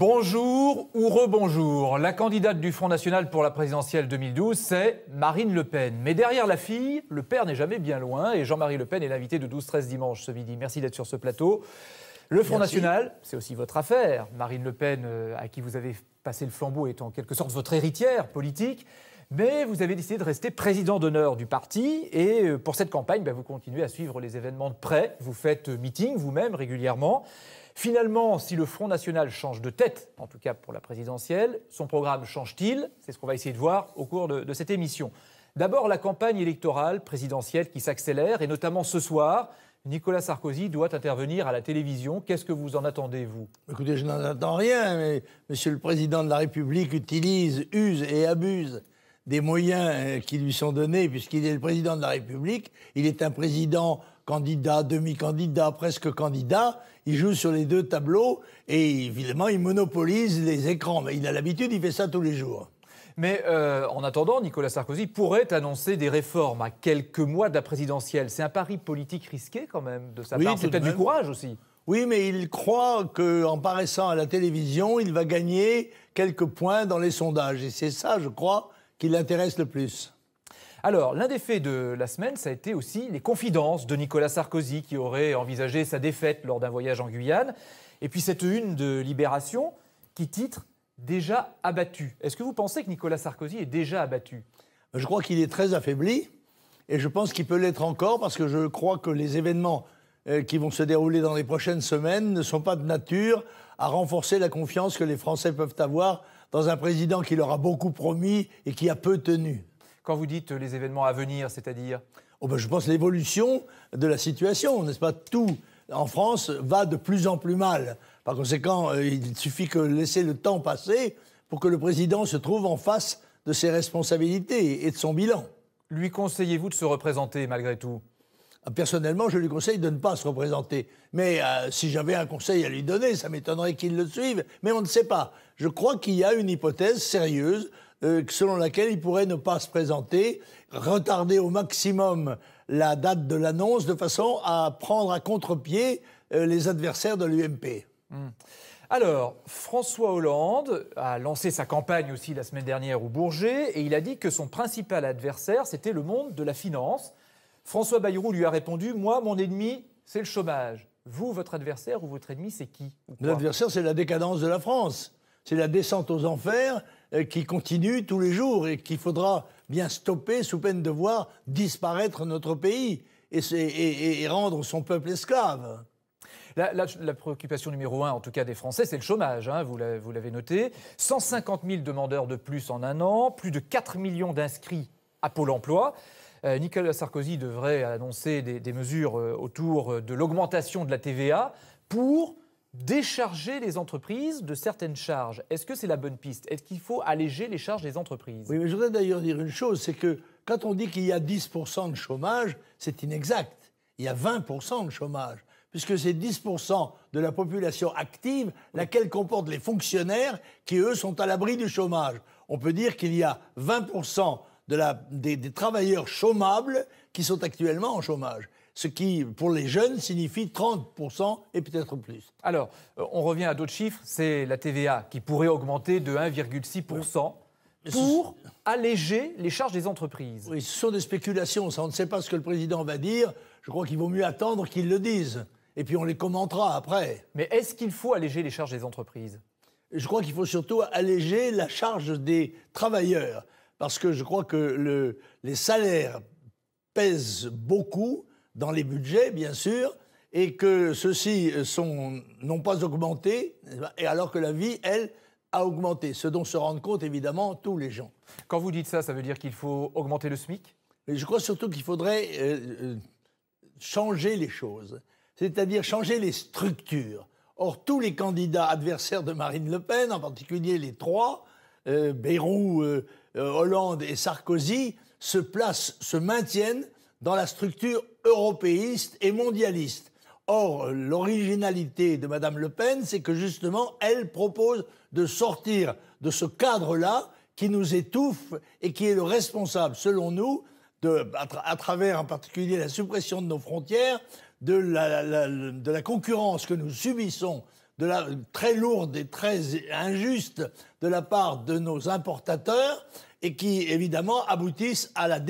Bonjour ou rebonjour. La candidate du Front National pour la présidentielle 2012, c'est Marine Le Pen. Mais derrière la fille, le père n'est jamais bien loin et Jean-Marie Le Pen est l'invité de 12-13 dimanche ce midi. Merci d'être sur ce plateau. Le Front National, c'est aussi votre affaire. Marine Le Pen, euh, à qui vous avez passé le flambeau, est en quelque sorte votre héritière politique. Mais vous avez décidé de rester président d'honneur du parti. Et euh, pour cette campagne, bah, vous continuez à suivre les événements de près. Vous faites euh, meeting vous-même régulièrement. Finalement, si le Front National change de tête, en tout cas pour la présidentielle, son programme change-t-il C'est ce qu'on va essayer de voir au cours de, cette émission. D'abord, la campagne électorale présidentielle qui s'accélère, et notamment ce soir, Nicolas Sarkozy doit intervenir à la télévision. Qu'est-ce que vous en attendez, vous Écoutez, je n'en attends rien, mais Monsieur le Président de la République utilise, use et abuse des moyens euh, qui lui sont donnés, puisqu'il est le Président de la République. Il est un président candidat, demi-candidat, presque candidat il joue sur les deux tableaux et évidemment, il monopolise les écrans. Mais il a l'habitude, il fait ça tous les jours. Mais euh, en attendant, Nicolas Sarkozy pourrait annoncer des réformes à quelques mois de la présidentielle. C'est un pari politique risqué quand même de sa part. C'est peut-être du courage aussi. Oui, mais il croit qu'en paraissant à la télévision, il va gagner quelques points dans les sondages. Et c'est ça, je crois, qui l'intéresse le plus. Alors, l'un des faits de la semaine, ça a été aussi les confidences de Nicolas Sarkozy qui aurait envisagé sa défaite lors d'un voyage en Guyane. Et puis cette une de Libération qui titre Déjà abattu. Est-ce que vous pensez que Nicolas Sarkozy est déjà abattu Je crois qu'il est très affaibli et je pense qu'il peut l'être encore parce que je crois que les événements euh, qui vont se dérouler dans les prochaines semaines ne sont pas de nature à renforcer la confiance que les Français peuvent avoir dans un président qui leur a beaucoup promis et qui a peu tenu quand vous dites euh, les événements à venir, c'est-à-dire oh ben Je pense l'évolution de la situation, n'est-ce pas Tout en France va de plus en plus mal. Par conséquent, euh, il suffit que laisser le temps passer pour que le président se trouve en face de ses responsabilités et de son bilan. Lui conseillez-vous de se représenter malgré tout ah, Personnellement, je lui conseille de ne pas se représenter. Mais euh, si j'avais un conseil à lui donner, ça m'étonnerait qu'il le suive. Mais on ne sait pas. Je crois qu'il y a une hypothèse sérieuse euh, selon laquelle il pourrait ne pas se présenter, retarder au maximum la date de l'annonce de façon à prendre à contre-pied euh, les adversaires de l'UMP. Hmm. Alors, François Hollande a lancé sa campagne aussi la semaine dernière au Bourget et il a dit que son principal adversaire, c'était le monde de la finance. François Bayrou lui a répondu Moi, mon ennemi, c'est le chômage. Vous, votre adversaire ou votre ennemi, c'est qui L'adversaire, c'est la décadence de la France. C'est la descente aux enfers euh, qui continue tous les jours et qu'il faudra bien stopper sous peine de voir disparaître notre pays et, rendre son peuple esclave. La, préoccupation numéro un, en tout cas des Français, c'est le chômage, hein, vous l'avez noté. 150 000 demandeurs de plus en un an, plus de 4 millions d'inscrits à Pôle emploi. Euh, Nicolas Sarkozy devrait annoncer des mesures euh, autour de l'augmentation de la TVA pour décharger les entreprises de certaines charges. Est-ce que c'est la bonne piste Est-ce qu'il faut alléger les charges des entreprises Oui, mais je voudrais d'ailleurs dire une chose, c'est que quand on dit qu'il y a 10% de chômage, c'est inexact. Il y a 20% de chômage, puisque c'est 10% de la population active, laquelle comporte les fonctionnaires qui, eux, sont à l'abri du chômage. On peut dire qu'il y a 20% des travailleurs chômables qui sont actuellement en chômage ce qui, pour les jeunes, signifie 30% et peut-être plus. Alors, euh, on revient à d'autres chiffres. C'est la TVA qui pourrait augmenter de 1,6% pour alléger les charges des entreprises. Oui, ce sont des spéculations. on ne sait pas ce que le président va dire. Je crois qu'il vaut mieux attendre qu'il le dise. Et puis on les commentera après. Mais est-ce qu'il faut alléger les charges des entreprises Je crois qu'il faut surtout alléger la charge des travailleurs. Parce que je crois que le, les salaires pèsent beaucoup dans les budgets, bien sûr, et que ceux-ci sont, n'ont pas augmenté, et alors que la vie, elle, a augmenté, ce dont se rendent compte évidemment tous les gens. Quand vous dites ça, ça veut dire qu'il faut augmenter le SMIC Je crois surtout qu'il faudrait euh, euh, changer les choses, c'est-à-dire changer les structures. Or, tous les candidats adversaires de Marine Le Pen, en particulier les trois, euh, euh Hollande et Sarkozy, se placent, se maintiennent dans la structure européiste et mondialiste. Or, l'originalité de Mme Le Pen, c'est que justement, elle propose de sortir de ce cadre-là qui nous étouffe et qui est le responsable, selon nous, de, à, travers en particulier la suppression de nos frontières, de la, de la concurrence que nous subissons, de la très lourde et très injuste de la part de nos importateurs, et qui évidemment aboutissent à la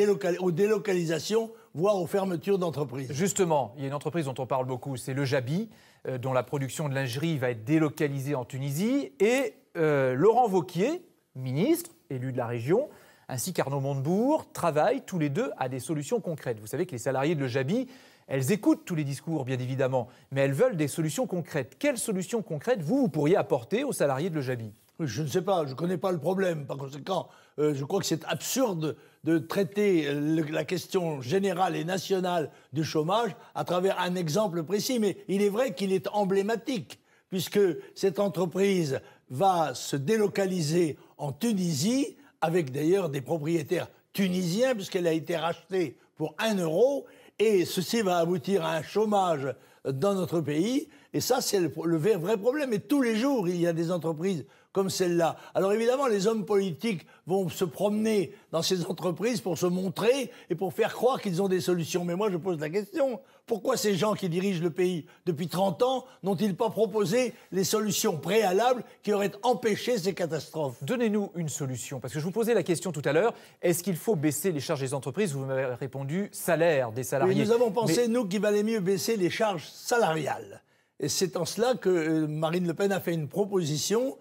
aux délocalisations voire aux fermetures d'entreprises. Justement, il y a une entreprise dont on parle beaucoup, c'est le Jabi, euh, dont la production de lingerie va être délocalisée en Tunisie. Et euh, Laurent Vauquier, ministre, élu de la région, ainsi qu'Arnaud Montebourg, travaillent tous les deux à des solutions concrètes. Vous savez que les salariés de le Jabi, elles écoutent tous les discours, bien évidemment, mais elles veulent des solutions concrètes. Quelles solutions concrètes, vous, vous pourriez apporter aux salariés de le Jabi je ne sais pas, je ne connais pas le problème. Par conséquent, euh, je crois que c'est absurde de traiter euh, la question générale et nationale du chômage à travers un exemple précis. Mais il est vrai qu'il est emblématique, puisque cette entreprise va se délocaliser en Tunisie, avec d'ailleurs des propriétaires tunisiens, puisqu'elle a été rachetée pour 1 euro. Et ceci va aboutir à un chômage dans notre pays. Et ça, c'est le, le, vrai problème. Et tous les jours, il y a des entreprises comme celle-là. Alors évidemment, les hommes politiques vont se promener dans ces entreprises pour se montrer et pour faire croire qu'ils ont des solutions. Mais moi, je pose la question, pourquoi ces gens qui dirigent le pays depuis 30 ans n'ont-ils pas proposé les solutions préalables qui auraient empêché ces catastrophes Donnez-nous une solution, parce que je vous posais la question tout à l'heure, est-ce qu'il faut baisser les charges des entreprises Vous m'avez répondu salaire des salariés. Oui, nous avons pensé, nous, qu'il valait mieux baisser les charges salariales. Et c'est en cela que euh, Marine Le Pen a fait une proposition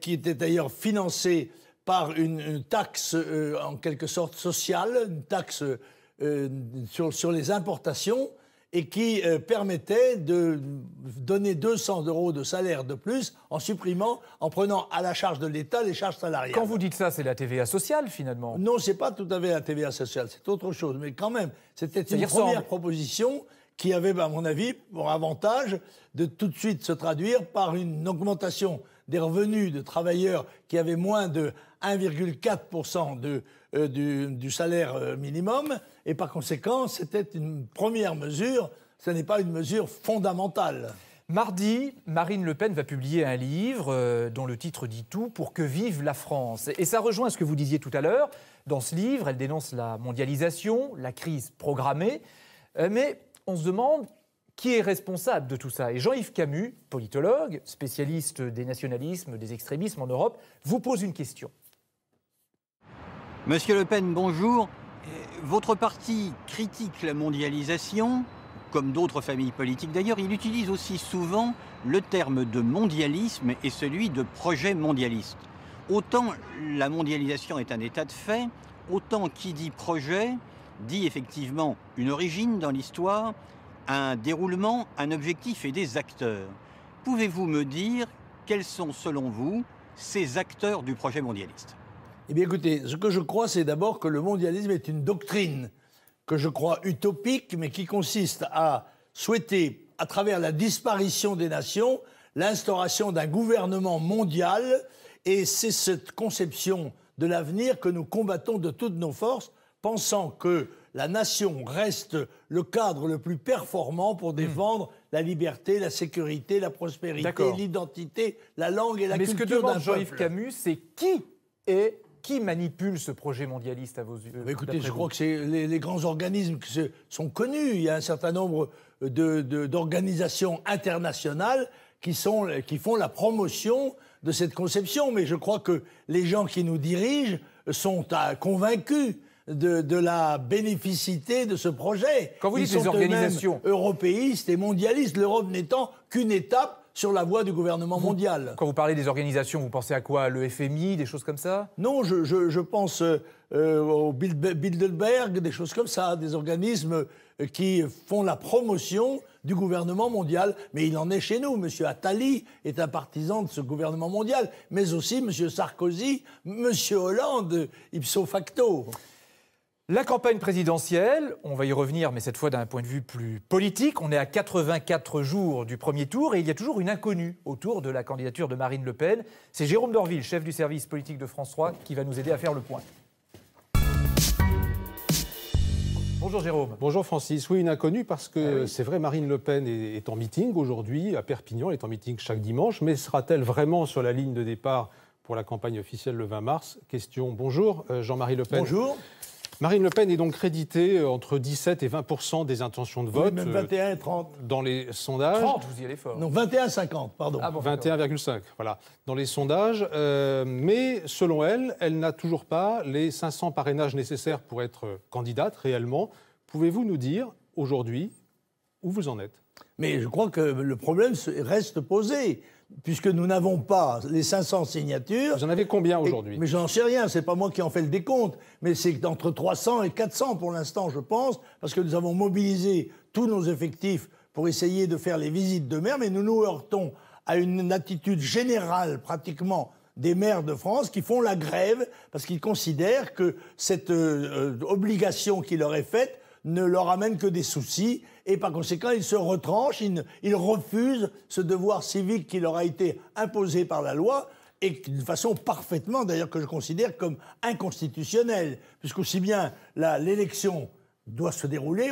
qui était d'ailleurs financé par une, taxe euh, en quelque sorte sociale, une taxe euh, sur, les importations, et qui euh, permettait de donner 200 euros de salaire de plus en supprimant, en prenant à la charge de l'État les charges salariales. Quand vous dites ça, c'est la TVA sociale finalement Non, c'est pas tout à fait la TVA sociale, c'est autre chose, mais quand même, c'était une première proposition qui avait, à mon avis, pour avantage de tout de suite se traduire par une augmentation des revenus de travailleurs qui avaient moins de 1,4% de, euh, du, salaire euh, minimum. Et par conséquent, c'était une première mesure, ce n'est pas une mesure fondamentale. Mardi, Marine Le Pen va publier un livre euh, dont le titre dit tout pour que vive la France. Et ça rejoint ce que vous disiez tout à l'heure. Dans ce livre, elle dénonce la mondialisation, la crise programmée. mais on se demande qui est responsable de tout ça Et Jean-Yves Camus, politologue, spécialiste des nationalismes, des extrémismes en Europe, vous pose une question. Monsieur Le Pen, bonjour. Euh, votre parti critique la mondialisation, comme d'autres familles politiques d'ailleurs, il utilise aussi souvent le terme de mondialisme et celui de projet mondialiste. Autant la mondialisation est un état de fait, autant qui dit projet dit effectivement une origine dans l'histoire, un déroulement, un objectif et des acteurs. Pouvez-vous me dire quels sont, selon vous, ces acteurs du projet mondialiste Eh bien écoutez, ce que je crois, c'est d'abord que le mondialisme est une doctrine que je crois utopique, mais qui consiste à souhaiter, à travers la disparition des nations, l'instauration d'un gouvernement mondial. Et c'est cette conception de l'avenir que nous combattons de toutes nos forces, pensant que la nation reste le cadre le plus performant pour hmm. défendre la liberté, la sécurité, la prospérité, l'identité, la langue et la culture Mais ce que demande Jean-Yves Camus, c'est qui et qui manipule ce projet mondialiste à vos yeux bah, Écoutez, je crois que c'est les, grands organismes qui sont connus. Il y a un certain nombre d'organisations internationales qui, font la promotion de cette conception. Mais je crois que les gens qui nous dirigent sont à convaincus de, la bénéficité de ce projet. Quand vous dites sont organisations européistes et mondialistes, l'Europe n'étant qu'une étape sur la voie du gouvernement mondial. Quand vous parlez des organisations, vous pensez à quoi Le FMI, des choses comme ça Non, je, pense euh, au Bilderberg, des choses comme ça, des organismes euh, qui font la promotion du gouvernement mondial. Mais il en est chez nous. M. Attali est un partisan de ce gouvernement mondial, mais aussi M. Sarkozy, M. Hollande, ipso facto. La campagne présidentielle, on va y revenir, mais cette fois d'un point de vue plus politique. On est à 84 jours du premier tour et il y a toujours une inconnue autour de la candidature de Marine Le Pen. C'est Jérôme Dorville, chef du service politique de France 3, qui va nous aider à faire le point. Bonjour Jérôme. Bonjour Francis. Oui, une inconnue parce que ah c'est vrai, Marine Le Pen est, en meeting aujourd'hui à Perpignan, elle est en meeting chaque dimanche, mais sera-t-elle vraiment sur la ligne de départ pour la campagne officielle le 20 mars Question, bonjour euh, Jean-Marie Le Pen. Bonjour. Marine Le Pen est donc créditée euh, entre 17 et 20 des intentions de vote. même 21 euh, 30. Dans les sondages. 30, vous y allez fort. Non, 21,50, pardon. 21,5, ah voilà. Dans les sondages. Euh, mais selon elle, elle n'a toujours pas les 500 parrainages nécessaires pour être candidate réellement. Pouvez-vous nous dire aujourd'hui où vous en êtes Mais je crois que le problème reste posé puisque nous n'avons pas les 500 signatures. Vous en avez combien aujourd'hui Mais je n'en sais rien, ce n'est pas moi qui en fais le décompte, mais c'est entre 300 et 400 pour l'instant, je pense, parce que nous avons mobilisé tous nos effectifs pour essayer de faire les visites de maires, mais nous nous heurtons à une attitude générale pratiquement des maires de France qui font la grève parce qu'ils considèrent que cette euh, euh, obligation qui leur est faite ne leur amène que des soucis et par conséquent, ils se retranchent, ils refusent ce devoir civique qui leur a été imposé par la loi, et d'une façon parfaitement, d'ailleurs, que je considère comme inconstitutionnelle, puisqu'aussi bien l'élection doit se dérouler,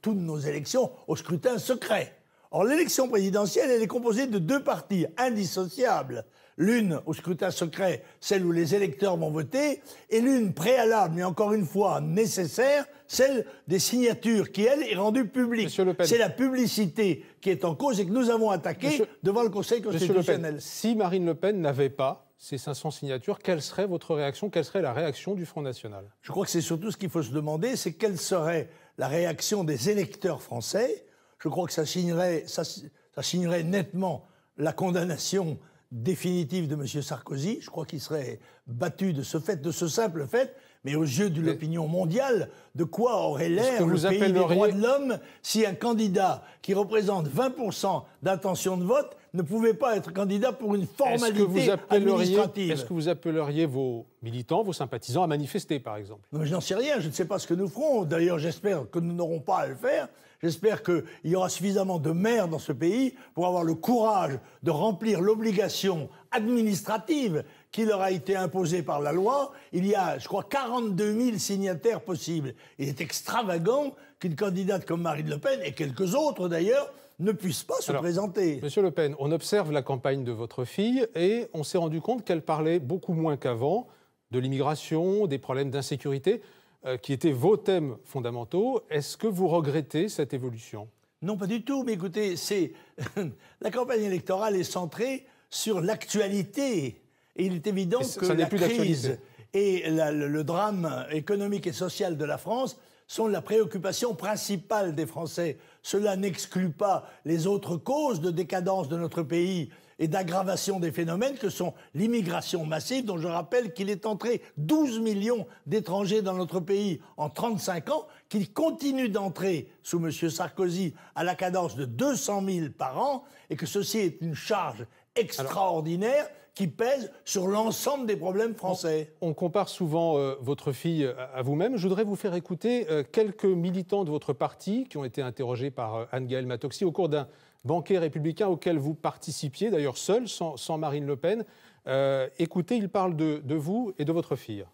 toutes nos élections, au scrutin secret. Or, l'élection présidentielle, elle est composée de deux parties indissociables. L'une au scrutin secret, celle où les électeurs vont voter, et l'une préalable, mais encore une fois nécessaire, celle des signatures, qui, elle, est rendue publique. C'est la publicité qui est en cause et que nous avons attaquée devant le Conseil constitutionnel. si Marine Le Pen n'avait pas ces 500 signatures, quelle serait votre réaction Quelle serait la réaction du Front National Je crois que c'est surtout ce qu'il faut se demander, c'est quelle serait la réaction des électeurs français. Je crois que ça signerait, ça, ça signerait nettement la condamnation définitive de M. Sarkozy, je crois qu'il serait battu de ce fait, de ce simple fait, mais aux yeux de l'opinion mondiale, de quoi aurait l'air le pays des droits de l'homme si un candidat qui représente 20% d'intention de vote ne pouvait pas être candidat pour une formalité est administrative. Est-ce que vous appelleriez vos militants, vos sympathisants à manifester, par exemple je n'en sais rien, je ne sais pas ce que nous ferons. D'ailleurs, j'espère que nous n'aurons pas à le faire. J'espère qu'il y aura suffisamment de maires dans ce pays pour avoir le courage de remplir l'obligation administrative qui leur a été imposée par la loi. Il y a, je crois, 42 000 signataires possibles. Il est extravagant qu'une candidate comme Marine Le Pen et quelques autres d'ailleurs ne puissent pas se présenter. Monsieur Le Pen, on observe la campagne de votre fille et on s'est rendu compte qu'elle parlait beaucoup moins qu'avant de l'immigration, des problèmes d'insécurité. Euh, qui étaient vos thèmes fondamentaux. Est-ce que vous regrettez cette évolution Non, pas du tout. Mais écoutez, c'est la campagne électorale est centrée sur l'actualité. Et il est évident que la crise et le drame économique et social de la France sont la préoccupation principale des Français. Cela n'exclut pas les autres causes de décadence de notre pays et d'aggravation des phénomènes que sont l'immigration massive, dont je rappelle qu'il est entré 12 millions d'étrangers dans notre pays en 35 ans, qu'il continue d'entrer sous M. Sarkozy à la cadence de 200 000 par an, et que ceci est une charge extraordinaire. qui pèse sur l'ensemble des problèmes français. On, compare souvent euh, votre fille à, vous-même. Je voudrais vous faire écouter euh, quelques militants de votre parti qui ont été interrogés par euh, Anne-Gaëlle au cours d'un banquet républicain auquel vous participiez, d'ailleurs seul, sans, Marine Le Pen. Euh, écoutez, il parle de, vous et de votre fille.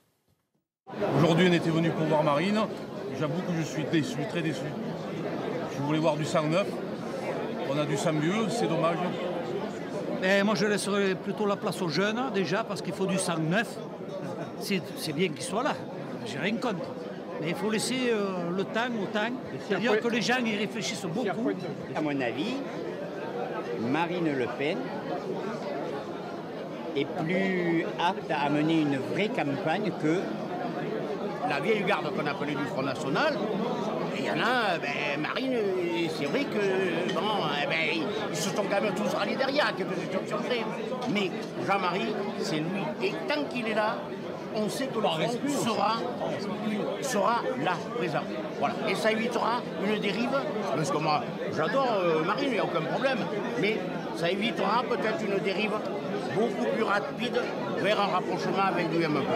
Aujourd'hui, on était venu pour voir Marine. J'avoue que je suis déçu, très déçu. Je voulais voir du sang neuf. On a du sang mieux, c'est dommage. Et eh, moi, je laisserai plutôt la place aux jeunes, déjà, parce qu'il faut du sang neuf. C'est bien qu'ils soient là. J'ai rien contre. Mais il faut laisser euh, le temps au temps. C'est-à-dire que les gens y réfléchissent beaucoup. À mon avis, Marine Le Pen est plus apte à mener une vraie campagne que la vieille garde qu'on appelait du Front National. Il y en a, ben, Marine, c'est vrai que, eh ben, ils se sont quand même tous ralliés derrière, quelques chose Mais Jean-Marie, c'est lui. Et tant qu'il est là, on sait que le reste sera, sera là, présent. Et ça évitera une dérive, parce que moi, j'adore euh, Marine, il n'y a aucun problème, mais ça évitera peut-être une dérive beaucoup plus rapide vers un rapprochement avec l'UMP.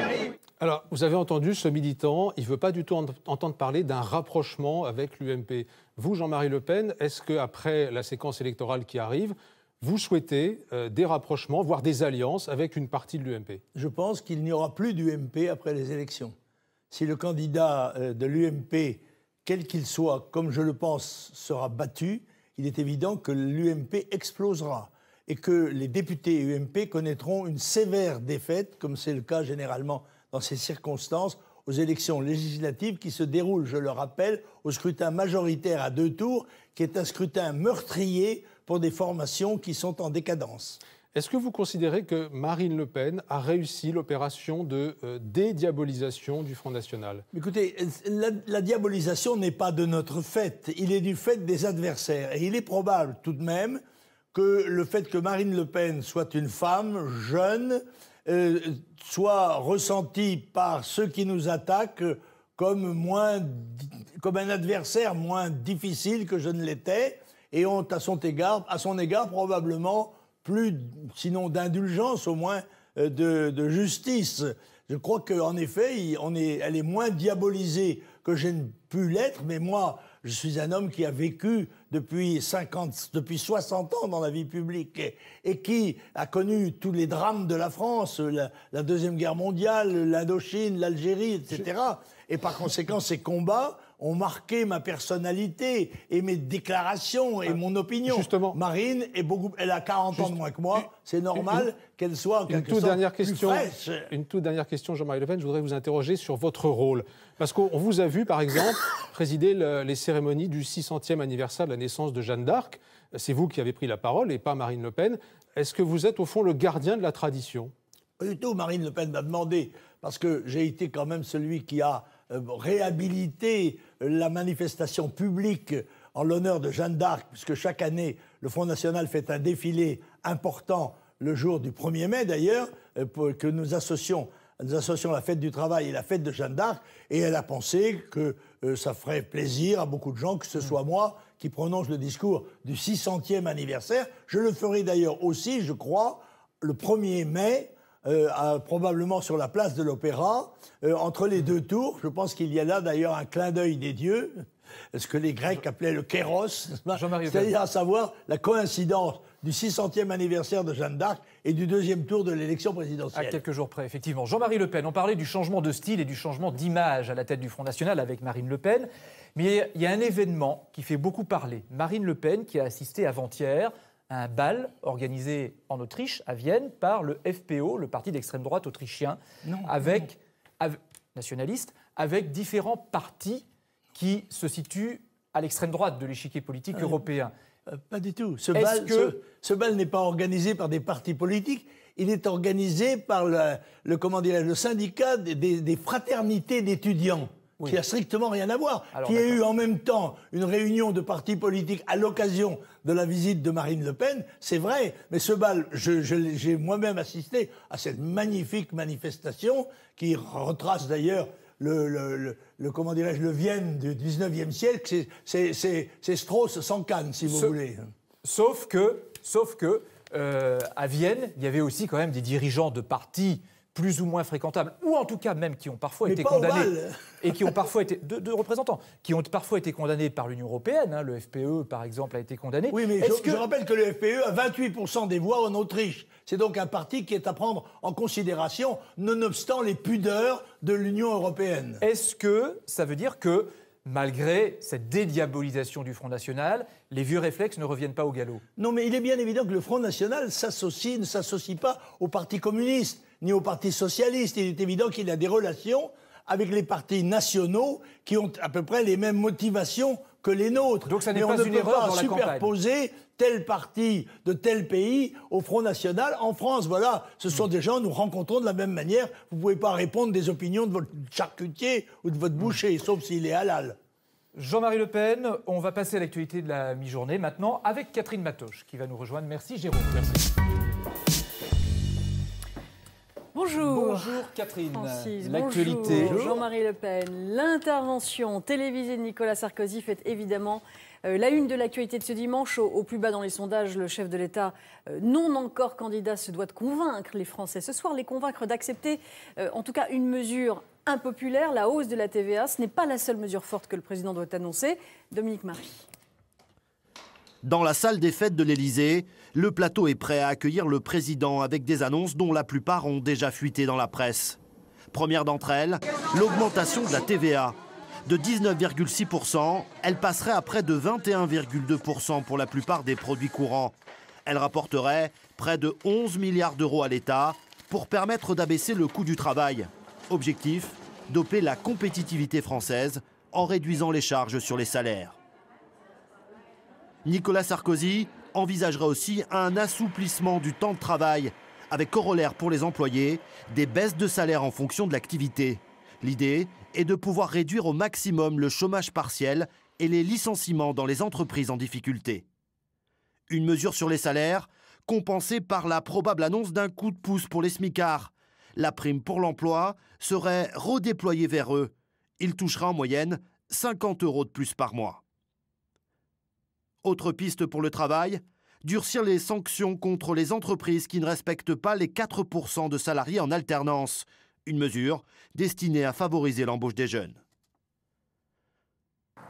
Alors, vous avez entendu ce militant, il ne veut pas du tout entendre parler d'un rapprochement avec l'UMP. Vous, Jean-Marie Le Pen, est-ce qu'après la séquence électorale qui arrive, vous souhaitez euh, des rapprochements, voire des alliances avec une partie de l'UMP Je pense qu'il n'y aura plus d'UMP après les élections. Si le candidat euh, de l'UMP, quel qu'il soit, comme je le pense, sera battu, il est évident que l'UMP explosera et que les députés UMP connaîtront une sévère défaite, comme c'est le cas généralement dans ces circonstances, aux élections législatives qui se déroulent, je le rappelle, au scrutin majoritaire à deux tours, qui est un scrutin meurtrier pour des formations qui sont en décadence. Est-ce que vous considérez que Marine Le Pen a réussi l'opération de euh, dédiabolisation du Front National Écoutez, la, diabolisation n'est pas de notre fait, il est du fait des adversaires. Et il est probable tout de même que le fait que Marine Le Pen soit une femme jeune euh, soit ressenti par ceux qui nous attaquent comme, moins, comme un adversaire moins difficile que je ne l'étais et ont à son égard, à son égard probablement plus, sinon d'indulgence, au moins euh, de, justice. Je crois qu'en effet, elle est moins diabolisée que je ne pu l'être, mais moi, je suis un homme qui a vécu depuis 50, depuis 60 ans dans la vie publique et, qui a connu tous les drames de la France, la Deuxième Guerre mondiale, l'Indochine, l'Algérie, etc. Et par conséquent, ces combats, ont marqué ma personnalité et mes déclarations et ah, mon opinion. Justement. Marine est beaucoup, elle a 40 ans de moins que moi. C'est normal qu'elle soit en quelque une toute dernière question, Une toute dernière question, Jean-Marie Le Pen. Je voudrais vous interroger sur votre rôle. Parce qu'on vous a vu, par exemple, présider les cérémonies du 600e anniversaire de la naissance de Jeanne d'Arc. C'est vous qui avez pris la parole et pas Marine Le Pen. Est-ce que vous êtes, au fond, le gardien de la tradition Pas du tout. Marine Le Pen m'a demandé. Parce que j'ai été quand même celui qui a euh, réhabiliter la manifestation publique en l'honneur de Jeanne d'Arc, puisque chaque année, le Front National fait un défilé important le jour du 1er mai d'ailleurs, euh, que nous associons, nous associons la fête du travail et la fête de Jeanne d'Arc, et elle a pensé que euh, ça ferait plaisir à beaucoup de gens, que ce mm. soit moi qui prononce le discours du 600e anniversaire. Je le ferai d'ailleurs aussi, je crois, le 1er mai, euh, probablement sur la place de l'Opéra, euh, entre les deux tours. Je pense qu'il y a là d'ailleurs un clin d'œil des dieux, ce que les Grecs appelaient le kéros, c'est-à-dire à savoir la coïncidence du 600e anniversaire de Jeanne d'Arc et du deuxième tour de l'élection présidentielle. À quelques jours près, effectivement. Jean-Marie Le Pen, on parlait du changement de style et du changement d'image à la tête du Front National avec Marine Le Pen. Mais il y a un événement qui fait beaucoup parler. Marine Le Pen, qui a assisté avant-hier un bal organisé en Autriche, à Vienne, par le FPO, le parti d'extrême droite autrichien, avec, nationaliste, avec différents partis qui se situent à l'extrême droite de l'échiquier politique euh, européen. Euh, pas du tout. Ce bal, ce, n'est pas organisé par des partis politiques il est organisé par le, le syndicat des fraternités d'étudiants qui a strictement rien à voir, qui a eu en même temps une réunion de partis politiques à l'occasion de la visite de Marine Le Pen, c'est vrai, mais ce bal, j'ai moi-même assisté à cette magnifique manifestation qui retrace d'ailleurs le, le, Vienne du 19e siècle, c'est Strauss sans canne, si vous voulez. Sauf que, sauf que euh, à Vienne, il y avait aussi quand même des dirigeants de partis plus ou moins fréquentables, ou en tout cas même qui ont parfois été condamnés et qui ont parfois été deux, représentants qui ont parfois été condamnés par l'Union européenne. Hein. le FPE, par exemple, a été condamné. Oui, mais je, rappelle que le FPE a 28% des voix en Autriche. C'est donc un parti qui est à prendre en considération, nonobstant les pudeurs de l'Union européenne. Est-ce que ça veut dire que malgré cette dédiabolisation du Front National, les vieux réflexes ne reviennent pas au galop. Non, mais il est bien évident que le Front National s'associe, ne s'associe pas au Parti communiste ni au Parti socialiste. Il est évident qu'il a des relations avec les partis nationaux qui ont à peu près les mêmes motivations que les nôtres. Donc ça on ne une peut pas superposer tel parti de tel pays au Front National en France. Voilà, ce sont hmm. des gens, nous rencontrons de la même manière. Vous ne pouvez pas répondre des opinions de votre charcutier ou de votre hmm. boucher, sauf s'il est halal. Jean-Marie Le Pen, on va passer à l'actualité de la mi-journée maintenant avec Catherine Matoche qui va nous rejoindre. Merci Jérôme. Merci. Bonjour. Bonjour Catherine. L'actualité. Bonjour, marie Le Pen. L'intervention télévisée de Nicolas Sarkozy fait évidemment euh, la une de l'actualité de ce dimanche. Au, plus bas dans les sondages, le chef de l'État, euh, non encore candidat, se doit de convaincre les Français ce soir, les convaincre d'accepter euh, en tout cas une mesure impopulaire, la hausse de la TVA. Ce n'est pas la seule mesure forte que le président doit annoncer. Dominique Marie. Dans la salle des fêtes de l'Élysée, le plateau est prêt à accueillir le président avec des annonces dont la plupart ont déjà fuité dans la presse. Première d'entre elles, l'augmentation de la TVA. De 19,6%, elle passerait à près de 21,2% pour la plupart des produits courants. Elle rapporterait près de 11 milliards d'euros à l'État pour permettre d'abaisser le coût du travail. Objectif, doper la compétitivité française en réduisant les charges sur les salaires. Nicolas Sarkozy envisagera aussi un assouplissement du temps de travail, avec corollaire pour les employés, des baisses de salaire en fonction de l'activité. L'idée est de pouvoir réduire au maximum le chômage partiel et les licenciements dans les entreprises en difficulté. Une mesure sur les salaires, compensée par la probable annonce d'un coup de pouce pour les smicards. La prime pour l'emploi serait redéployée vers eux. Il touchera en moyenne 50 euros de plus par mois. Autre piste pour le travail, durcir les sanctions contre les entreprises qui ne respectent pas les 4% de salariés en alternance, une mesure destinée à favoriser l'embauche des jeunes.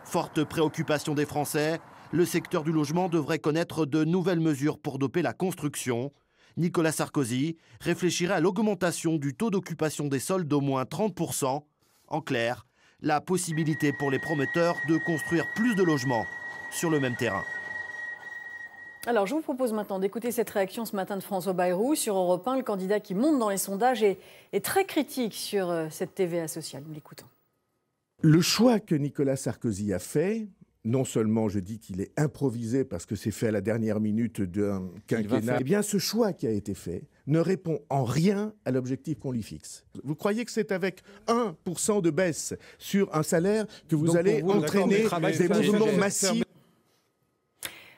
Forte préoccupation des Français, le secteur du logement devrait connaître de nouvelles mesures pour doper la construction. Nicolas Sarkozy réfléchirait à l'augmentation du taux d'occupation des sols d'au moins 30%. En clair, la possibilité pour les prometteurs de construire plus de logements sur le même terrain. Alors, je vous propose maintenant d'écouter cette réaction ce matin de François Bayrou sur Europe 1. Le candidat qui monte dans les sondages et est très critique sur euh, cette TVA sociale. Nous l'écoutons. Le choix que Nicolas Sarkozy a fait, non seulement je dis qu'il est improvisé parce que c'est fait à la dernière minute d'un quinquennat, eh bien ce choix qui a été fait ne répond en rien à l'objectif qu'on lui fixe. Vous croyez que c'est avec 1% de baisse sur un salaire que vous allez entraîner des mouvements massifs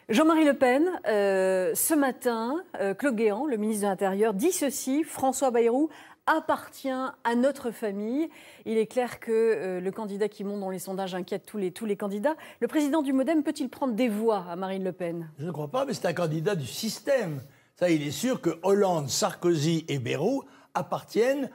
Jean-Marie Le Pen, euh, ce matin, euh, Claude Guéant, le ministre de l'Intérieur, dit ceci François Bayrou appartient à notre famille. Il est clair que euh, le candidat qui monte dans les sondages inquiète tous les, tous les candidats. Le président du Modem peut-il prendre des voix à Marine Le Pen Je ne crois pas, mais c'est un candidat du système. Ça, il est sûr que Hollande, Sarkozy et Bayrou appartiennent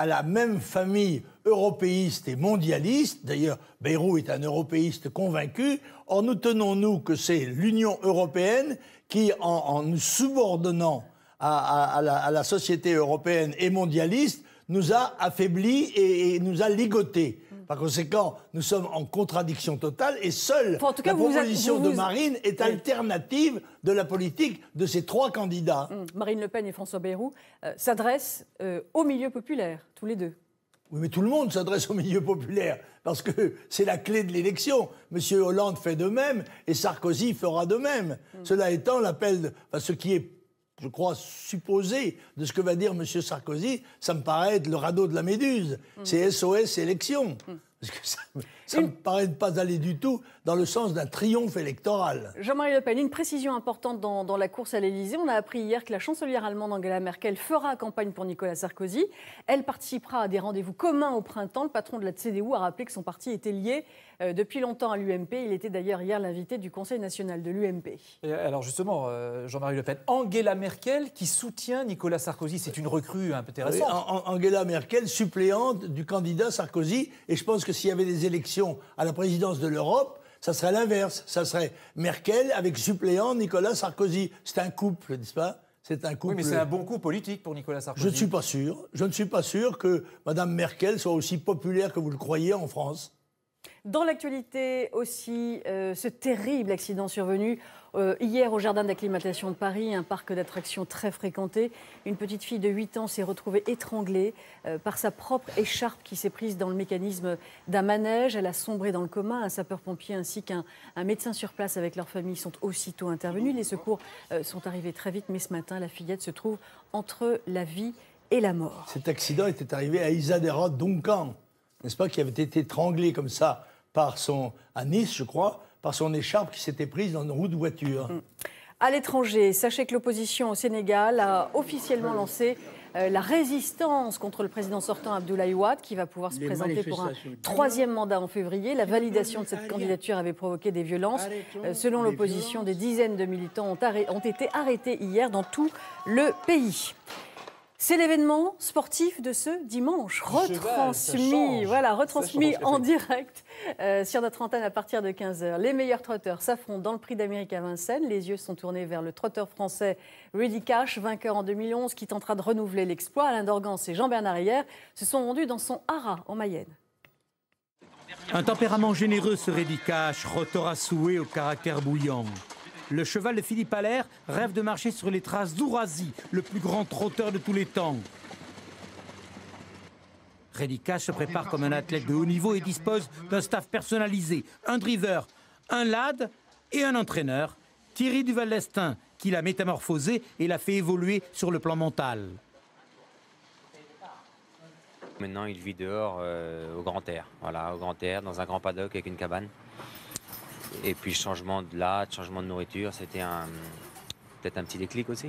à la même famille européiste et mondialiste. D'ailleurs, Beyrouth est un européiste convaincu. Or, nous tenons-nous que c'est l'Union européenne qui, en, nous subordonnant à, la, société européenne et mondialiste, nous a affaiblis et, et nous a ligotés. Par conséquent, nous sommes en contradiction totale et seule la proposition de Marine est alternative de la politique de ces trois candidats. Hmm. Marine Le Pen et François Bayrou euh, s'adressent euh, au milieu populaire, tous les deux. Oui, mais tout le monde s'adresse au milieu populaire, parce que c'est la clé de l'élection. Monsieur Hollande fait de même, et Sarkozy fera de même. Hmm. Cela étant, l'appel, à ce qui est je crois, supposé de ce que va dire M. Sarkozy, ça me paraît être le radeau de la méduse. Mm. C'est SOS élection. Mm. Mm. ça, me paraît pas aller du tout dans le sens d'un triomphe électoral. Jean-Marie Le Pen, une précision importante dans, la course à l'Elysée. On a appris hier que la chancelière allemande Angela Merkel fera campagne pour Nicolas Sarkozy. Elle participera à des rendez-vous communs au printemps. Le patron de la CDU a rappelé que son parti était lié euh, depuis longtemps à l'UMP. Il était d'ailleurs hier l'invité du Conseil national de l'UMP. Alors justement, euh, Jean-Marie Le Pen, Angela Merkel qui soutient Nicolas Sarkozy, c'est une recrue hein, un peu ah intéressante. Angela Merkel suppléante du candidat Sarkozy. Et je pense que s'il y avait des élections à la présidence de l'Europe, ça serait l'inverse. Ça serait Merkel avec suppléant Nicolas Sarkozy. C'est un couple, n'est-ce pas c'est un couple. Oui, mais c'est un bon coup politique pour Nicolas Sarkozy. Je ne suis pas sûr. Je ne suis pas sûr que Mme Merkel soit aussi populaire que vous le croyez en France. Dans l'actualité aussi, euh, ce terrible accident survenu euh, hier, au Jardin d'acclimatation de Paris, un parc d'attractions très fréquenté, une petite fille de 8 ans s'est retrouvée étranglée euh, par sa propre écharpe qui s'est prise dans le mécanisme d'un manège. Elle a sombré dans le coma. Un sapeur-pompier ainsi qu'un médecin sur place avec leur famille sont aussitôt intervenus. Les secours euh, sont arrivés très vite, mais ce matin, la fillette se trouve entre la vie et la mort. Cet accident était arrivé à Isadera Duncan, n'est-ce pas, qui avait été étranglée comme ça par son, à Nice, je crois, par son écharpe qui s'était prise dans une roue de voiture. Mm. À l'étranger, sachez que l'opposition au Sénégal a officiellement lancé euh, la résistance contre le président sortant Abdoulaye Ouad, qui va pouvoir se présenter pour un troisième mandat en février. La validation de cette candidature avait provoqué des violences. Euh, selon l'opposition, des dizaines de militants ont, ont été arrêtés hier dans tout le pays. C'est l'événement sportif de ce dimanche, retransmis, voilà, retransmis en direct euh, sur notre antenne à partir de 15h. Les meilleurs trotteurs s'affrontent dans le Prix d'Amérique à Vincennes. Les yeux sont tournés vers le trotteur français Rudy Cash, vainqueur en 2011, qui tentera de renouveler l'exploit. Alain Dorgance et Jean-Bernard Hier se sont rendus dans son hara en Mayenne. Un tempérament généreux, ce Rudy Cash, rotor à souhait au caractère bouillant. Le cheval de Philippe Allaire rêve de marcher sur les traces d'Ourazi, le plus grand trotteur de tous les temps. Redica se prépare comme un athlète de haut niveau et dispose d'un staff personnalisé, un driver, un lad et un entraîneur, Thierry Duval-Lestin, qui l'a métamorphosé et l'a fait évoluer sur le plan mental. Maintenant, il vit dehors euh, au grand air, voilà, au grand air, dans un grand paddock avec une cabane. Et puis changement de le changement de nourriture, c'était peut-être un petit déclic aussi.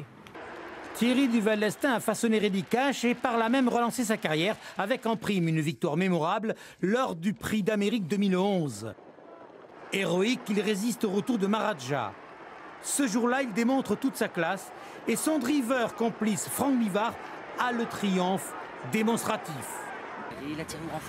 Thierry Duval-Lestin a façonné Reddy et par là même relancé sa carrière avec en prime une victoire mémorable lors du Prix d'Amérique 2011. Héroïque, il résiste au retour de Maradja. Ce jour-là, il démontre toute sa classe et son driver complice Franck Bivard a le triomphe démonstratif. Thierry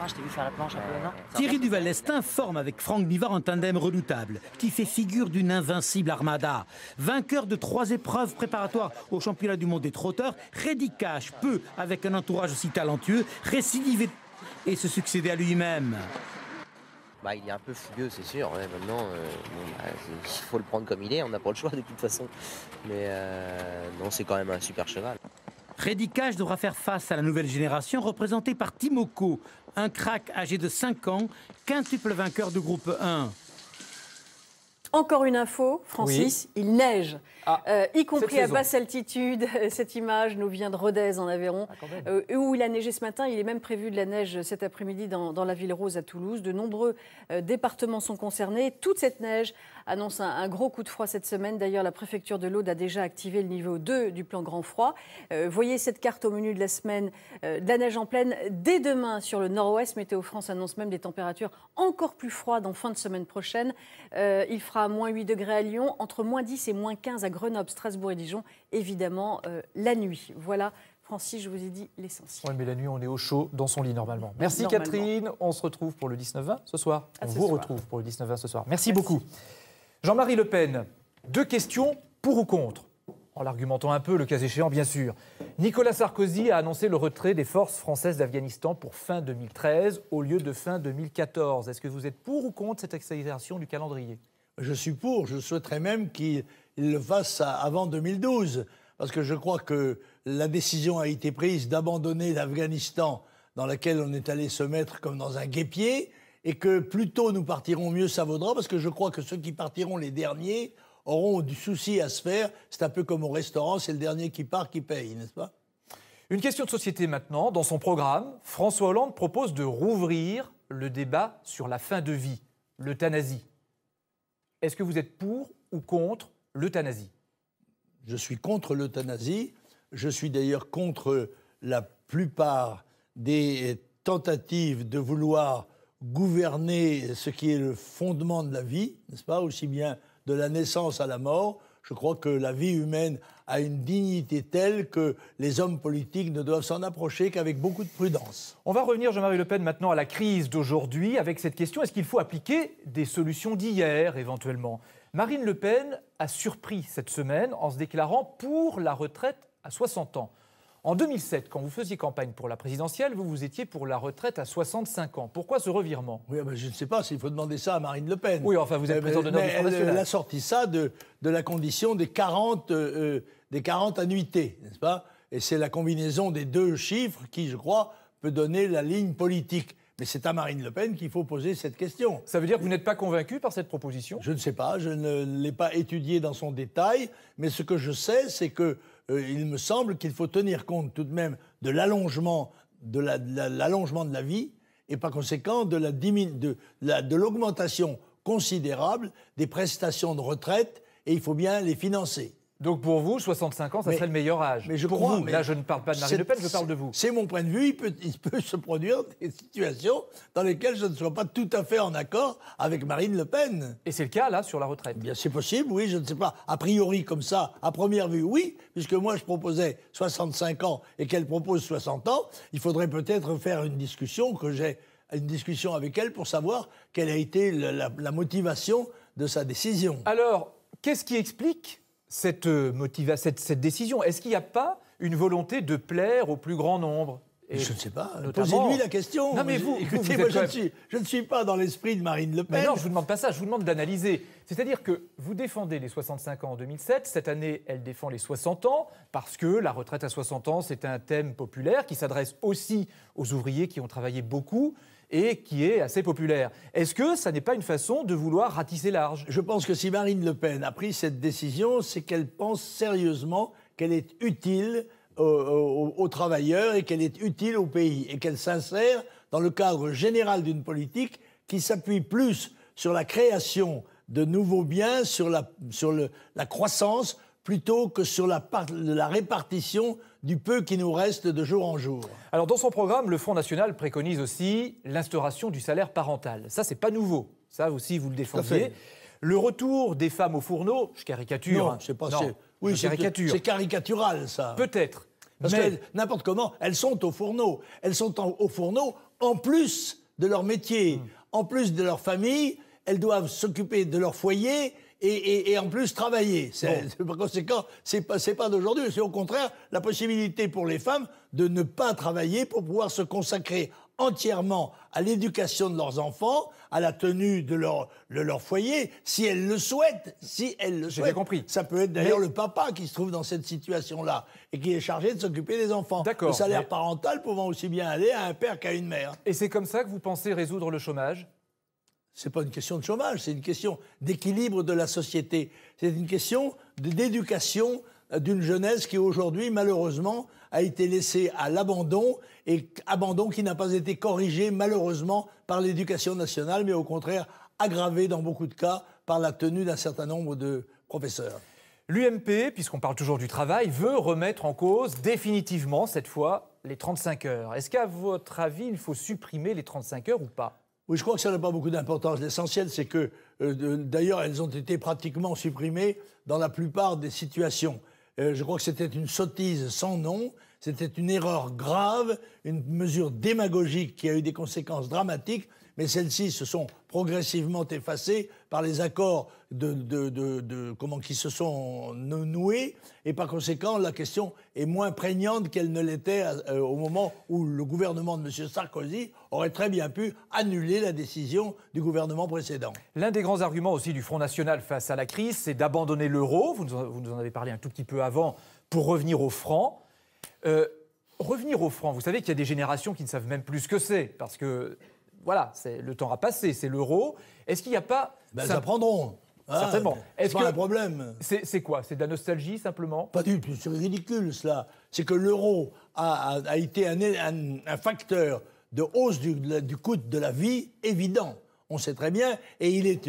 je t'ai vu faire la planche euh, Thierry Duval-Lestin forme avec Franck Bivard un tandem redoutable qui fait figure d'une invincible armada. Vainqueur de trois épreuves préparatoires au championnat du monde des trotteurs, Reddy Cash peut, avec un entourage aussi talentueux, récidiver et se succéder à lui-même. Bah, il est un peu fougueux, c'est sûr. Hein, maintenant, euh, bah, il faut le prendre comme il est. On n'a pas le choix de toute façon. Mais euh, non, c'est quand même un super cheval. Rédicage devra faire face à la nouvelle génération représentée par Timoko, un crack âgé de 5 ans, quintuple vainqueur du groupe 1. Encore une info, Francis, il neige, ah, euh, y compris à basse altitude. Cette image nous vient de Rodez en Aveyron, ah, euh, où il a neigé ce matin. Il est même prévu de la neige cet après-midi dans, la ville rose à Toulouse. De nombreux euh, départements sont concernés. Toute cette neige annonce un, gros coup de froid cette semaine. D'ailleurs, la préfecture de l'Aude a déjà activé le niveau 2 du plan grand froid. voyez cette carte au menu de la semaine la neige en pleine dès demain sur le nord-ouest. Météo France annonce même des températures encore plus froides en fin de semaine prochaine. il fera à moins 8 degrés à Lyon, entre moins 10 et moins 15 à Grenoble, Strasbourg et Dijon, évidemment euh, la nuit. Voilà, Francis, je vous ai dit l'essentiel. Oui, mais la nuit, on est au chaud dans son lit normalement. Merci Catherine, on se retrouve pour le 19-20 ce soir. Ah, on vous retrouve pour le 19-20 ce soir. Merci, Merci. beaucoup. Jean-Marie Le Pen, deux questions pour ou contre en l'argumentant un peu, le cas échéant, bien sûr. Nicolas Sarkozy a annoncé le retrait des forces françaises d'Afghanistan pour fin 2013 au lieu de fin 2014. Est-ce que vous êtes pour ou contre cette accélération du calendrier je suis pour, je souhaiterais même qu'il le fasse avant 2012, parce que je crois que la décision a été prise d'abandonner l'Afghanistan dans laquelle on est allé se mettre comme dans un guépier, et que plus tôt nous partirons, mieux ça vaudra, parce que je crois que ceux qui partiront les derniers auront du souci à se faire. C'est un peu comme au restaurant, c'est le dernier qui part qui paye, n'est-ce pas Une question de société maintenant. Dans son programme, François Hollande propose de rouvrir le débat sur la fin de vie, l'euthanasie. Est-ce que vous êtes pour ou contre l'euthanasie Je suis contre l'euthanasie. Je suis d'ailleurs contre la plupart des tentatives de vouloir gouverner ce qui est le fondement de la vie, n'est-ce pas, aussi bien de la naissance à la mort. Je crois que la vie humaine a une dignité telle que les hommes politiques ne doivent s'en approcher qu'avec beaucoup de prudence. On va revenir, Jean-Marie Le Pen, maintenant à la crise d'aujourd'hui avec cette question est-ce qu'il faut appliquer des solutions d'hier éventuellement Marine Le Pen a surpris cette semaine en se déclarant pour la retraite à 60 ans. En 2007, quand vous faisiez campagne pour la présidentielle, vous vous étiez pour la retraite à 65 ans. Pourquoi ce revirement Oui, mais ah ben, je ne sais pas, s'il faut demander ça à Marine Le Pen. Oui, enfin, vous êtes euh, président de du Elle a sorti ça de, la condition des 40, euh, euh, des 40 annuités, n'est-ce pas Et c'est la combinaison des deux chiffres qui, je crois, peut donner la ligne politique. Mais c'est à Marine Le Pen qu'il faut poser cette question. Ça veut dire que vous n'êtes pas convaincu par cette proposition Je ne sais pas, je ne l'ai pas étudiée dans son détail, mais ce que je sais, c'est que euh, il me semble qu'il faut tenir compte tout de même de l'allongement de la, de, la, vie et par conséquent de l'augmentation considérable des prestations de retraite et il faut bien les financer. Donc pour vous, 65 ans, ça serait le meilleur âge. Mais je pour crois, vous, là je ne parle pas de Marine Le Pen, je parle de vous. C'est mon point de vue, il peut, se produire des situations dans lesquelles je ne sois pas tout à fait en accord avec Marine Le Pen. Et c'est le cas là sur la retraite eh Bien c'est possible, oui, je ne sais pas. A priori comme ça, à première vue, oui, puisque moi je proposais 65 ans et qu'elle propose 60 ans, il faudrait peut-être faire une discussion que j'ai une discussion avec elle pour savoir quelle a été la motivation de sa décision. Alors, qu'est-ce qui explique euh, cette, décision Est-ce qu'il n'y a pas une volonté de plaire au plus grand nombre je ne sais pas. Posez-lui la question. Non, mais vous, écoutez, moi, je, ne suis, je, ne suis, pas dans l'esprit de Marine Le Pen. Mais non, je ne vous demande pas ça, je vous demande d'analyser. C'est-à-dire que vous défendez les 65 ans en 2007, cette année, elle défend les 60 ans, parce que la retraite à 60 ans, c'est un thème populaire qui s'adresse aussi aux ouvriers qui ont travaillé beaucoup et qui est assez populaire. Est-ce que ça n'est pas une façon de vouloir ratisser large Je pense que si Marine Le Pen a pris cette décision, c'est qu'elle pense sérieusement qu'elle est utile aux, travailleurs et qu'elle est utile au pays et qu'elle s'insère dans le cadre général d'une politique qui s'appuie plus sur la création de nouveaux biens, sur la croissance, plutôt que sur la, répartition du peu qui nous reste de jour en jour. Alors dans son programme, le Front National préconise aussi l'instauration du salaire parental. Ça, c'est pas nouveau. Ça aussi, vous le défendiez. Le retour des femmes au fourneau, je caricature. Non, hein. c'est pas... oui, c'est caricatural, ça. Peut-être. mais... n'importe comment, elles sont au fourneau. Elles sont au fourneau en plus de leur métier, hmm. en plus de leur famille. Elles doivent s'occuper de leur foyer et, en plus travailler. Par conséquent, c'est pas, pas d'aujourd'hui, c'est au contraire la possibilité pour les femmes de ne pas travailler pour pouvoir se consacrer entièrement à l'éducation de leurs enfants, à la tenue de leur, foyer, si elles le souhaitent, si elles le souhaitent. compris. Ça peut être d'ailleurs le papa qui se trouve dans cette situation-là et qui est chargé de s'occuper des enfants. D'accord. Le salaire parental pouvant aussi bien aller à un père qu'à une mère. Et c'est comme ça que vous pensez résoudre le chômage n'est pas une question de chômage, c'est une question d'équilibre de la société. C'est une question d'éducation euh, d'une jeunesse qui aujourd'hui, malheureusement, a été laissée à l'abandon et abandon qui n'a pas été corrigé, malheureusement, par l'éducation nationale, mais au contraire aggravé dans beaucoup de cas par la tenue d'un certain nombre de professeurs. L'UMP, puisqu'on parle toujours du travail, veut remettre en cause définitivement, cette fois, les 35 heures. Est-ce qu'à votre avis, il faut supprimer les 35 heures ou pas oui, je crois que ça n'a pas beaucoup d'importance. L'essentiel, c'est que, euh, d'ailleurs, elles ont été pratiquement supprimées dans la plupart des situations. Euh, je crois que c'était une sottise sans nom, c'était une erreur grave, une mesure démagogique qui a eu des conséquences dramatiques mais celles-ci se sont progressivement effacées par les accords de, comment, qui se sont noués, et par conséquent, la question est moins prégnante qu'elle ne l'était euh, au moment où le gouvernement de M. Sarkozy aurait très bien pu annuler la décision du gouvernement précédent. L'un des grands arguments aussi du Front National face à la crise, c'est d'abandonner l'euro, vous, nous en avez parlé un tout petit peu avant, pour revenir au franc. Euh, revenir au franc, vous savez qu'il y a des générations qui ne savent même plus ce que c'est, parce que voilà, le temps a passé, c'est l'euro. Est-ce qu'il n'y a pas... Ben, ça... prendront. Hein. Certainement. Est-ce que un problème C'est quoi C'est de la nostalgie simplement Pas du tout. C'est ridicule cela. C'est que l'euro a, été un, facteur de hausse du, coût de la vie évident. On sait très bien, et il est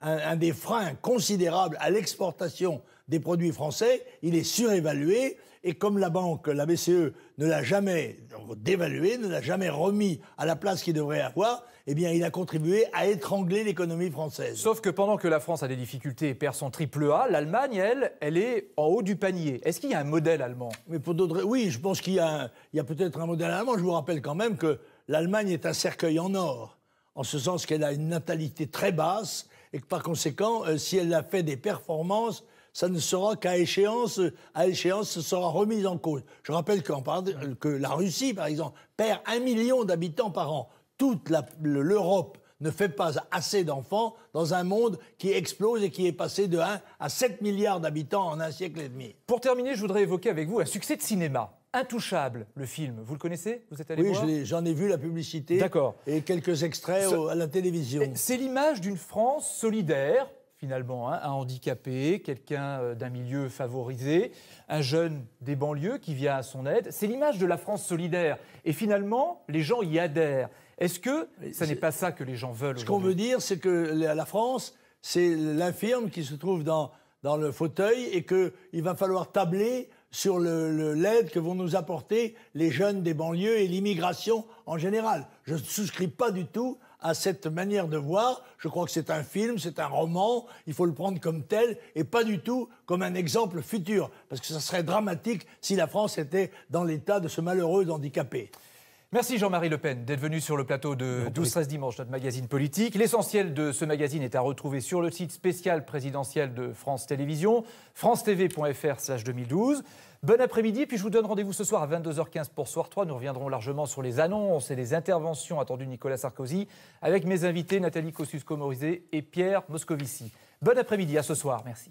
un des freins considérables à l'exportation des produits français. Il est surévalué et comme la banque, la BCE, ne l'a jamais dévalué, ne l'a jamais remis à la place qu'il devrait avoir, eh bien, il a contribué à étrangler l'économie française. Sauf que pendant que la France a des difficultés et perd son triple A, l'Allemagne, elle, elle est en haut du panier. Est-ce qu'il y a un modèle allemand oui, je pense qu'il y a peut-être un modèle allemand. Je vous rappelle quand même que l'Allemagne est un cercueil en or, en ce sens qu'elle a une natalité très basse et que par conséquent, euh, si elle a fait des performances, ça ne sera qu'à échéance, à échéance, ce sera remis en cause. Je rappelle parle, que la Russie, par exemple, perd un million d'habitants par an. Toute l'Europe ne fait pas assez d'enfants dans un monde qui explose et qui est passé de 1 à 7 milliards d'habitants en un siècle et demi. Pour terminer, je voudrais évoquer avec vous un succès de cinéma. Intouchable, le film. Vous le connaissez Vous êtes allé voir Oui, j'en ai, vu la publicité. D'accord. Et quelques extraits à la télévision. Eh, c'est l'image d'une France solidaire, finalement, hein, un handicapé, quelqu'un euh, d'un milieu favorisé, un jeune des banlieues qui vient à son aide. C'est l'image de la France solidaire. Et finalement, les gens y adhèrent. Est-ce que ce n'est pas ça que les gens veulent Ce qu'on veut dire, c'est que la France, c'est l'infirme qui se trouve dans, dans le fauteuil et qu'il va falloir tabler sur l'aide que vont nous apporter les jeunes des banlieues et l'immigration en général. Je ne souscris pas du tout à cette manière de voir. Je crois que c'est un film, c'est un roman, il faut le prendre comme tel et pas du tout comme un exemple futur, parce que ça serait dramatique si la France était dans l'état de ce malheureux handicapé. Merci Jean-Marie Le Pen d'être venu sur le plateau de 12-13 dimanche, notre magazine politique. L'essentiel de ce magazine est à retrouver sur le site spécial présidentiel de France Télévisions, francetv.fr 2012. Bon après-midi, puis je vous donne rendez-vous ce soir à 22h15 pour Soir 3. Nous reviendrons largement sur les annonces et les interventions attendues de Nicolas Sarkozy avec mes invités Nathalie Kosciusko-Morizet et Pierre Moscovici. Bon après-midi, à ce soir, merci.